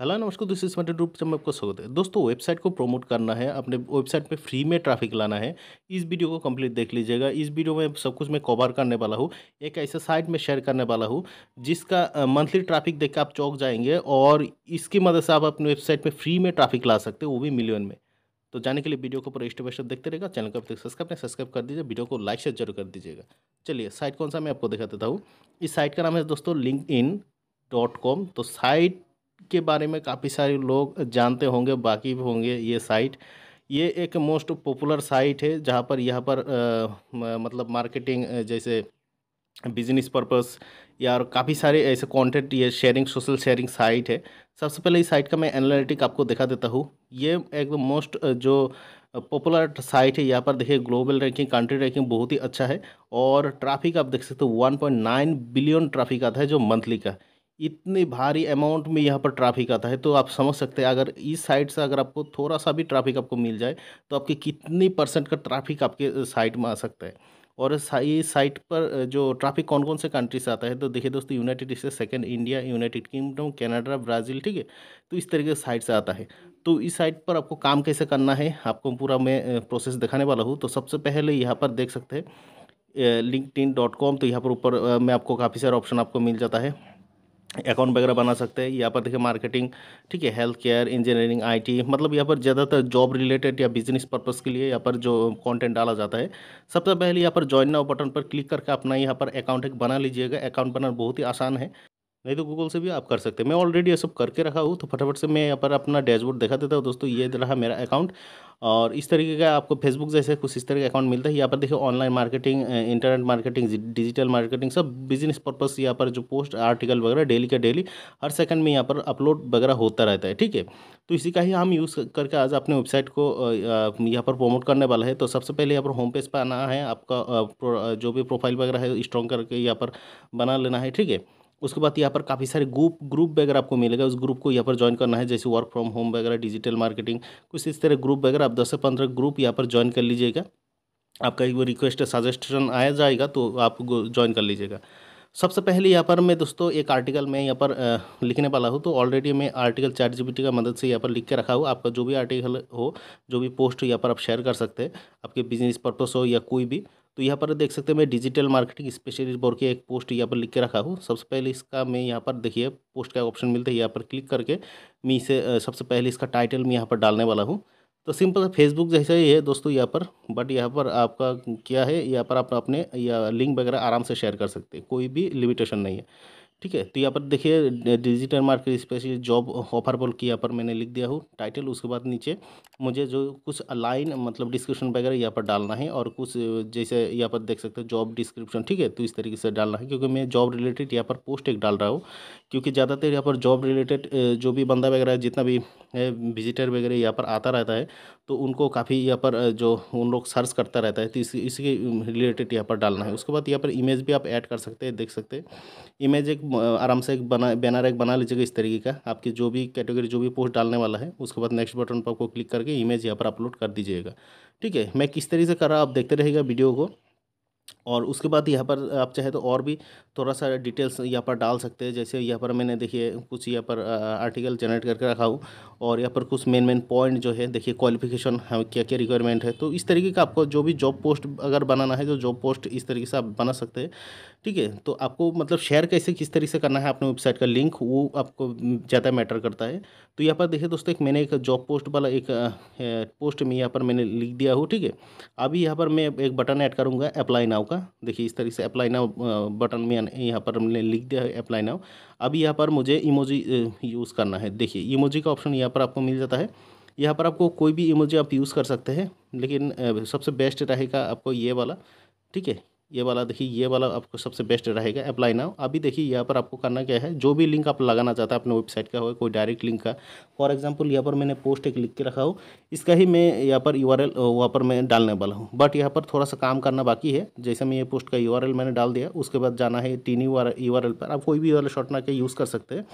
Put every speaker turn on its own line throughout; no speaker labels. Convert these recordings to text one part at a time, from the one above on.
hello नमस्कार this इस mated रूप से मैं आपका स्वागत है दोस्तों वेबसाइट को प्रमोट करना है अपने वेबसाइट पे फ्री में ट्रैफिक लाना है इस वीडियो को कंप्लीट देख लीजिएगा इस वीडियो में सब कुछ मैं कवर करने वाला हूँ एक ऐसे साइट में शेयर करने वाला हूँ जिसका मंथली ट्रैफिक देख के आप चौक जाएंगे और इसकी मदद से आप अपने वेबसाइट पर फ्री में ट्राफिक ला सकते हो वो भी मिलियन में तो जाने के लिए वीडियो को पूरा स्टेप बाई स्टेप देखते रहेगा चैनल को अब तक सब्सक्राइब नहीं सब्सक्राइब कर दीजिए वीडियो को लाइक शेयर जरूर कर दीजिएगा चलिए साइट कौन सा मैं आपको दिखा देता हूँ इस साइट का नाम है दोस्तों लिंक इन डॉट कॉम तो साइट के बारे में काफ़ी सारे लोग जानते होंगे बाकी भी होंगे ये साइट ये एक मोस्ट पॉपुलर साइट है जहाँ पर यहाँ पर आ, मतलब मार्केटिंग जैसे बिजनेस पर्पस या और काफ़ी सारे ऐसे कंटेंट ये शेयरिंग सोशल शेयरिंग साइट है सबसे पहले इस साइट का मैं एनालिटिक आपको दिखा देता हूँ ये एक मोस्ट जो पॉपुलर साइट है यहाँ पर देखिए ग्लोबल रैंकिंग कंट्री रैंकिंग बहुत ही अच्छा है और ट्रैफिक आप देख सकते हो 1.9 बिलियन ट्रैफिक आता है जो मंथली का है इतने भारी अमाउंट में यहाँ पर ट्रैफिक आता है तो आप समझ सकते हैं अगर इस साइड से अगर आपको थोड़ा सा भी ट्रैफिक आपको मिल जाए तो आपके कितने परसेंट का ट्रैफिक आपके साइट में आ सकता है और ये साइट पर जो ट्रैफिक कौन कौन से कंट्री से आता है तो देखिए दोस्तों United State second India United Kingdom Canada Brazil ठीक है तो इस तरीके से साइट से आता है तो इस साइट पर आपको काम कैसे करना है आपको पूरा मैं प्रोसेस दिखाने वाला हूँ तो सबसे पहले यहाँ पर देख सकते हैं लिंकड तो यहाँ पर ऊपर मैं आपको काफ़ी सारे ऑप्शन आपको मिल जाता है अकाउंट वगैरह बना सकते हैं यहाँ पर देखिए मार्केटिंग ठीक है हेल्थ केयर इंजीनियरिंग आईटी मतलब यहाँ पर ज़्यादातर जॉब रिलेटेड या बिजनेस पर्पस के लिए यहाँ पर जो कंटेंट डाला जाता है सबसे पहले यहाँ पर ज्वाइन नाउ बटन पर क्लिक करके अपना यहाँ पर अकाउंट एक बना लीजिएगा अकाउंट बनाना बहुत ही आसान है नहीं तो गूगल से भी आप कर सकते हैं मैं ऑलरेडी ये सब करके रखा हूँ तो फटाफट से मैं यहाँ पर अपना डैशबोर्ड दिखा देता हूँ दोस्तों ये रहा मेरा अकाउंट और इस तरीके का आपको फेसबुक जैसे कुछ इस तरह का अकाउंट मिलता है यहाँ पर देखिए online marketing internet marketing digital marketing सब बिजनेस पर्पज यहाँ पर जो पोस्ट आर्टिकल वगैरह डेली का डेली हर सेकंड में यहाँ पर अपलोड वगैरह होता रहता है ठीक है तो इसी का ही हम यूज़ करके आज अपने वेबसाइट को यहाँ पर प्रमोट करने वाला है तो सबसे पहले यहाँ पर होम पेज पर आना है आपका जो भी प्रोफाइल वगैरह है स्ट्रॉन्ग करके यहाँ पर बना लेना है ठीक है उसके बाद यहाँ पर काफ़ी सारे ग्रुप ग्रुप वगैरह आपको मिलेगा उस ग्रुप को यहाँ पर ज्वाइन करना है जैसे वर्क फ्रॉम होम वगैरह डिजिटल मार्केटिंग कुछ इस तरह ग्रुप वगैरह आप दस से पंद्रह ग्रुप यहाँ पर ज्वाइन कर लीजिएगा आपका एक रिक्वेस्ट सजेस्टेशन आया जाएगा तो आप ज्वाइन कर लीजिएगा सबसे पहले यहाँ पर मैं दोस्तों एक आर्टिकल मैं यहाँ पर लिखने वाला हूँ तो ऑलरेडी मैं आर्टिकल चार जी का मदद से यहाँ पर लिख के रखा हूँ आपका जो भी आर्टिकल हो जो भी पोस्ट हो यहाँ पर आप शेयर कर सकते हैं आपके बिजनेस पर्पस हो या कोई भी तो यहाँ पर देख सकते हैं मैं डिजिटल मार्केटिंग स्पेशलिस्ट बोर्ड के एक पोस्ट यहाँ पर लिख के रखा हूँ सबसे पहले इसका मैं यहाँ पर देखिए पोस्ट का ऑप्शन मिलता है यहाँ पर क्लिक करके मैं इसे सबसे पहले इसका टाइटल मैं यहाँ पर डालने वाला हूँ तो सिंपल फेसबुक जैसा ही है दोस्तों यहाँ पर बट यहाँ पर आपका क्या है यहाँ पर आप अपने या लिंक वगैरह आराम से शेयर कर सकते हैं कोई भी लिमिटेशन नहीं है ठीक है तो यहाँ पर देखिए digital market special job offer बोल के यहाँ पर मैंने लिख दिया हूँ टाइटल उसके बाद नीचे मुझे जो कुछ लाइन मतलब डिस्क्रिप्शन वगैरह यहाँ पर डालना है और कुछ जैसे यहाँ पर देख सकते हो जॉब डिस्क्रिप्शन ठीक है तो इस तरीके से डालना है क्योंकि मैं जॉब रिलेटेड यहाँ पर पोस्ट एक डाल रहा हूँ क्योंकि ज़्यादातर यहाँ पर जॉब रिलेटेड जो भी बंदा वगैरह जितना भी विजिटर वगैरह यहाँ पर आता रहता है तो उनको काफ़ी यहाँ पर जो उन लोग सर्च करता रहता है तो इसी इसी रिलेटेड यहाँ पर डालना है उसके बाद यहाँ पर इमेज भी आप ऐड कर सकते हैं देख सकते हैं इमेज एक आराम से एक बना बैनर एक बना लीजिएगा इस तरीके का आपकी जो भी कैटेगरी जो भी पोस्ट डालने वाला है उसके बाद नेक्स्ट बटन पर आपको क्लिक करके इमेज यहाँ पर अपलोड कर दीजिएगा ठीक है मैं किस तरीके से कर रहा आप देखते रहेगा वीडियो को और उसके बाद यहाँ पर आप चाहे तो और भी थोड़ा सा डिटेल्स यहाँ पर डाल सकते हैं जैसे यहाँ पर मैंने देखिए कुछ यहाँ पर आर्टिकल जनरेट करके रखा हूँ और यहाँ पर कुछ मेन मेन पॉइंट जो है देखिए क्वालिफिकेशन क्या क्या रिक्वायरमेंट है तो इस तरीके का आपको जो भी जॉब पोस्ट अगर बनाना है तो जॉब पोस्ट इस तरीके से आप बना सकते हैं ठीक है तो आपको मतलब शेयर कैसे किस तरीके से करना है अपने वेबसाइट का लिंक वो आपको ज़्यादा मैटर करता है तो यहाँ पर देखिए दोस्तों एक मैंने एक जॉब पोस्ट वाला एक पोस्ट में यहाँ पर मैंने लिख दिया हूँ ठीक है अभी यहाँ पर मैं एक बटन ऐड करूँगा अप्लाई नाउ होगा देखिए इस तरीके से अप्लाई नाउ बटन में यहाँ पर हमने लिख दिया है अप्लाई नाउ अब यहाँ पर मुझे इमोजी यूज़ करना है देखिए इमोजी का ऑप्शन यहाँ पर आपको मिल जाता है यहाँ पर आपको कोई भी इमोजी आप यूज़ कर सकते हैं लेकिन सबसे बेस्ट रहेगा आपको ये वाला ठीक है ये वाला देखिए ये वाला आपको सबसे बेस्ट रहेगा अप्लाई नाउ अभी देखिए यहाँ पर आपको करना क्या है जो भी लिंक आप लगाना चाहते हैं अपने वेबसाइट का हो कोई डायरेक्ट लिंक का फॉर एग्जांपल यहाँ पर मैंने पोस्ट एक लिख के रखा हो इसका ही मैं यहाँ पर यू आर वहाँ पर मैं डालने वाला हूँ बट यहाँ पर थोड़ा सा काम करना बाकी है जैसे मैं ये पोस्ट का यू मैंने डाल दिया उसके बाद जाना है टीन यू आर पर आप कोई भी यू शॉर्ट ना के यूज़ कर सकते हैं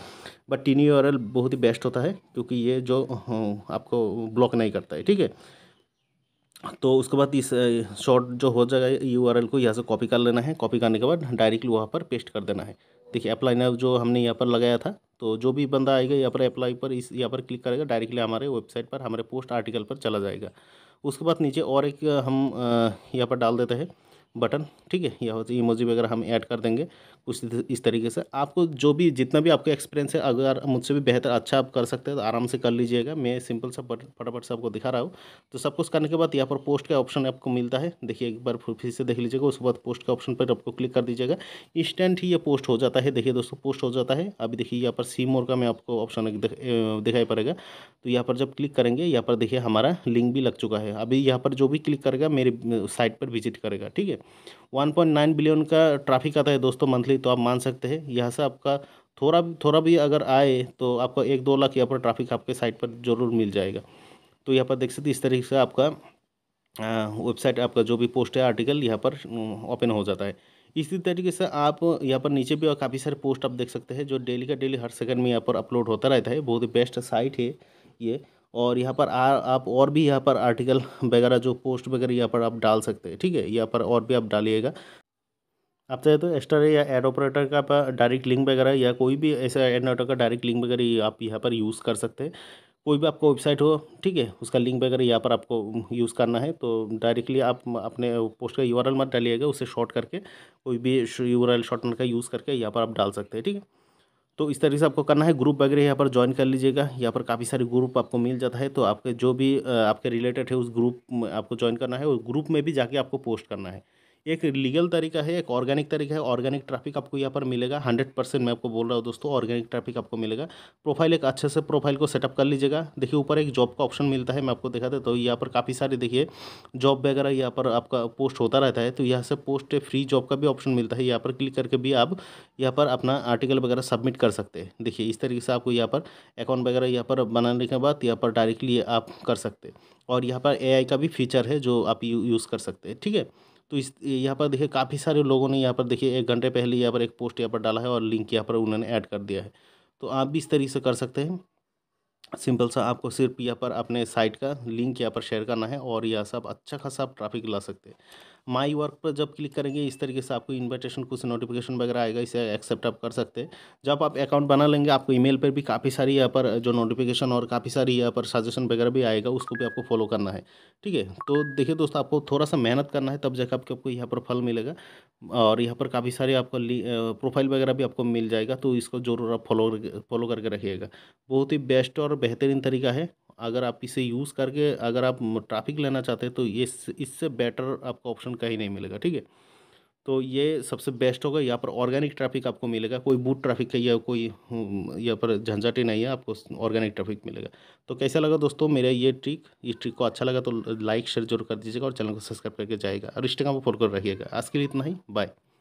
बट टीन यू बहुत ही बेस्ट होता है क्योंकि ये जो आपको ब्लॉक नहीं करता है ठीक है तो उसके बाद इस शॉर्ट जो हो जाएगा यू को यहाँ से कॉपी कर लेना है कॉपी करने के बाद डायरेक्टली वहाँ पर पेस्ट कर देना है देखिए अप्लाई नाउ जो हमने यहाँ पर लगाया था तो जो भी बंदा आएगा यहाँ पर अप्लाई पर इस यहाँ पर क्लिक करेगा डायरेक्टली हमारे वेबसाइट पर हमारे पोस्ट आर्टिकल पर चला जाएगा उसके बाद नीचे और एक हम यहाँ पर डाल देते हैं बटन ठीक है या होती इमोजी वगैरह हम ऐड कर देंगे कुछ इस तरीके से आपको जो भी जितना भी आपका एक्सपीरियंस है अगर मुझसे भी बेहतर अच्छा आप कर सकते हैं तो आराम से कर लीजिएगा मैं सिंपल सा बटन फटाफट से आपको दिखा रहा हूँ तो सब कुछ करने के बाद यहाँ पर पोस्ट का ऑप्शन आपको मिलता है देखिए एक बार फिर से देख लीजिएगा उसके बाद पोस्ट के ऑप्शन पर आपको क्लिक कर दीजिएगा इंस्टेंट ही ये पोस्ट हो जाता है देखिए दोस्तों पोस्ट हो जाता है अभी देखिए यहाँ पर सीमोर मोर का मैं आपको ऑप्शन दिखाई पड़ेगा तो यहाँ पर जब क्लिक करेंगे यहाँ पर देखिए हमारा लिंक भी लग चुका है अभी यहाँ पर जो भी क्लिक करेगा मेरी साइट पर विजिट करेगा ठीक है 1.9 बिलियन का ट्रैफिक आता है दोस्तों मंथली तो आप मान सकते हैं यहाँ से आपका थोड़ा थोड़ा भी अगर आए तो आपका एक दो लाख यहाँ पर ट्रैफिक आपके साइट पर ज़रूर मिल जाएगा तो यहाँ पर देख सकते इस तरीके से आपका वेबसाइट आपका जो भी पोस्ट है आर्टिकल यहाँ पर ओपन हो जाता है इसी तरीके से आप यहाँ पर नीचे भी और काफ़ी सारे पोस्ट आप देख सकते हैं जो डेली का डेली हर सेकंड में यहाँ पर अपलोड होता रहता है बहुत ही बेस्ट साइट है ये और यहाँ पर आ, आप और भी यहाँ पर आर्टिकल वगैरह जो पोस्ट वगैरह यहाँ पर आप डाल सकते हैं ठीक है यहाँ पर और भी आप डालिएगा आप चाहे तो एक्स्ट्रा या एड ऑपरेटर का डायरेक्ट लिंक वगैरह या कोई भी ऐसा एड का डायरेक्ट लिंक वगैरह आप यहाँ पर यूज़ कर सकते हैं कोई भी आपका वेबसाइट हो ठीक है उसका लिंक वगैरह यहाँ पर आपको यूज़ करना है तो डायरेक्टली आप अपने पोस्ट का यूआरएल मत डालिएगा उसे शॉर्ट करके कोई भी यूआरएल शॉर्टनर का यूज़ करके यहाँ पर आप डाल सकते हैं ठीक है तो इस तरीके से आपको करना है ग्रुप वगैरह यहाँ पर ज्वाइन कर लीजिएगा यहाँ पर काफ़ी सारे ग्रुप आपको मिल जाता है तो आपके जो भी आपके रिलेटेड है उस ग्रुप में आपको ज्वाइन करना है और ग्रुप में भी जाके आपको पोस्ट करना है एक लीगल तरीका है एक ऑर्गेनिक तरीका है ऑर्गेनिक ट्रैफिक आपको यहाँ पर मिलेगा हंड्रेड परसेंट मैं आपको बोल रहा हूँ दोस्तों ऑर्गेनिक ट्रैफिक आपको मिलेगा प्रोफाइल एक अच्छे से प्रोफाइल को सेटअप कर लीजिएगा देखिए ऊपर एक जॉब का ऑप्शन मिलता है मैं आपको दिखा देता हूँ यहाँ पर काफ़ी सारे देखिए जॉब वगैरह यहाँ पर आपका पोस्ट होता रहता है तो यहाँ से पोस्ट फ्री जॉब का भी ऑप्शन मिलता है यहाँ पर क्लिक करके भी आप यहाँ पर अपना आर्टिकल वगैरह सबमिट कर सकते हैं देखिए इस तरीके से आपको यहाँ पर अकाउंट वगैरह यहाँ पर बनाने के बाद यहाँ पर डायरेक्टली आप कर सकते हैं और यहाँ पर ए का भी फीचर है जो आप यूज़ कर सकते हैं ठीक है तो इस यहाँ पर देखिए काफ़ी सारे लोगों ने यहाँ पर देखिए एक घंटे पहले यहाँ पर एक पोस्ट यहाँ पर डाला है और लिंक यहाँ पर उन्होंने ऐड कर दिया है तो आप भी इस तरीके से कर सकते हैं सिंपल सा आपको सिर्फ यहाँ पर अपने साइट का लिंक यहाँ पर शेयर करना है और यह सब अच्छा खासा आप ट्रैफिक ला सकते हैं माई वर्क पर जब क्लिक करेंगे इस तरीके से आपको इन्विटेशन कुछ नोटिफिकेशन वगैरह आएगा इसे एक्सेप्ट आप कर सकते हैं जब आप अकाउंट बना लेंगे आपको ईमेल पर भी काफ़ी सारी यहाँ पर जो नोटिफिकेशन और काफ़ी सारी यहाँ पर सजेशन वगैरह भी आएगा उसको भी आपको फॉलो करना है ठीक है तो देखिए दोस्तों आपको थोड़ा सा मेहनत करना है तब जाकर आपके आपको यहाँ पर फल मिलेगा और यहाँ पर काफ़ी सारे आपको प्रोफाइल वगैरह भी आपको मिल जाएगा तो इसको ज़रूर आप फॉलो फॉलो करके रखिएगा बहुत ही बेस्ट और बेहतरीन तरीका है अगर आप इसे यूज़ करके अगर आप ट्रैफिक लेना चाहते हैं तो ये इससे बेटर आपको ऑप्शन कहीं नहीं मिलेगा ठीक है तो ये सबसे बेस्ट होगा यहाँ पर ऑर्गेनिक ट्रैफिक आपको मिलेगा कोई बूट ट्रैफिक है या कोई हम्म, यहाँ पर झंझट ही नहीं है आपको ऑर्गेनिक ट्रैफिक मिलेगा तो कैसा लगा दोस्तों मेरा ये ट्रिक इस ट्रिक को अच्छा लगा तो लाइक शेयर जरूर कर दीजिएगा और चैनल को सब्सक्राइब करके जाएगा और इंस्टाग्राम पर फॉलो कर रखिएगा आज के लिए इतना ही बाय